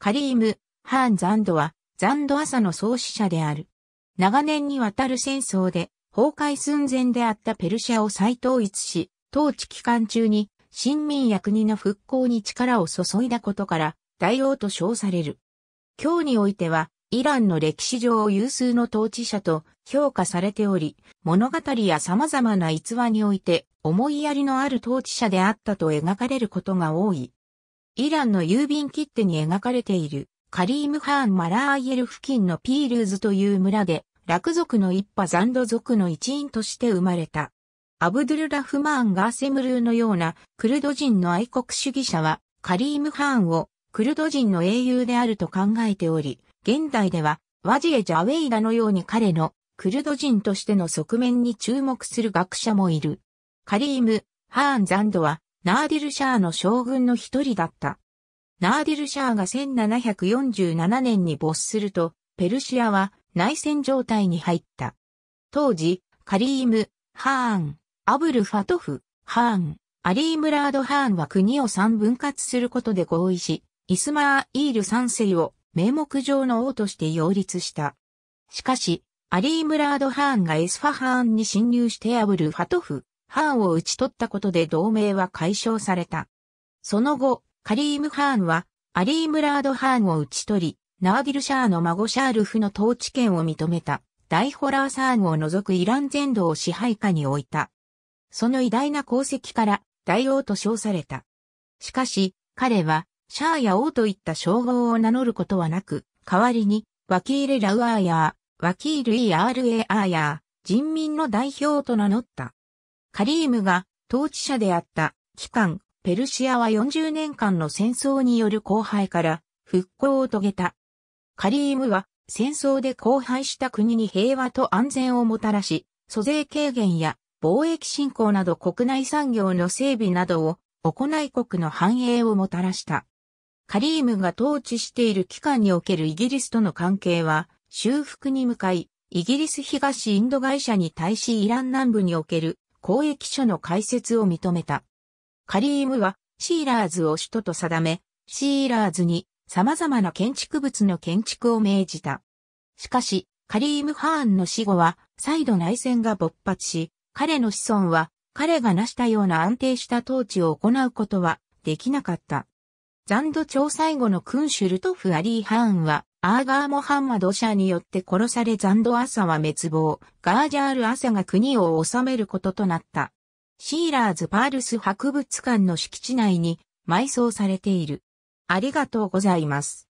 カリーム・ハーン・ザンドは、ザンド朝の創始者である。長年にわたる戦争で崩壊寸前であったペルシャを再統一し、統治期間中に新民や国の復興に力を注いだことから、大王と称される。今日においては、イランの歴史上有数の統治者と評価されており、物語や様々な逸話において思いやりのある統治者であったと描かれることが多い。イランの郵便切手に描かれているカリームハーン・マラーイエル付近のピールーズという村で、落族の一派ザンド族の一員として生まれた。アブドゥルラフマーン・ガーセムルーのようなクルド人の愛国主義者はカリームハーンをクルド人の英雄であると考えており、現代ではワジエ・ジャウェイラのように彼のクルド人としての側面に注目する学者もいる。カリーム・ハーン・ザンドはナーディルシャーの将軍の一人だった。ナーディルシャーが1747年に没すると、ペルシアは内戦状態に入った。当時、カリーム、ハーン、アブルファトフ、ハーン、アリームラード・ハーンは国を三分割することで合意し、イスマーイール三世を名目上の王として擁立した。しかし、アリームラード・ハーンがエスファハーンに侵入してアブル・ファトフ、ハーンを打ち取ったことで同盟は解消された。その後、カリーム・ハーンは、アリームラード・ハーンを打ち取り、ナーディル・シャーの孫シャールフの統治権を認めた、大ホラー・サーンを除くイラン全土を支配下に置いた。その偉大な功績から、大王と称された。しかし、彼は、シャーや王といった称号を名乗ることはなく、代わりに、ワキール・ラウアーや、ワキール・イ・アール・エ・アーや、人民の代表と名乗った。カリームが統治者であった期間、ペルシアは40年間の戦争による荒廃から復興を遂げた。カリームは戦争で荒廃した国に平和と安全をもたらし、租税軽減や貿易振興など国内産業の整備などを行い国の繁栄をもたらした。カリームが統治している期間におけるイギリスとの関係は修復に向かい、イギリス東インド会社に対しイラン南部における公益書の開設を認めた。カリームはシーラーズを首都と定め、シーラーズに様々な建築物の建築を命じた。しかし、カリーム・ハーンの死後は再度内戦が勃発し、彼の子孫は彼が成したような安定した統治を行うことはできなかった。残土調最後の君主ルトフ・アリー・ハーンはアーガー・モハンマド・シャによって殺されザンド・アサは滅亡、ガージャール・アサが国を治めることとなった。シーラーズ・パールス博物館の敷地内に埋葬されている。ありがとうございます。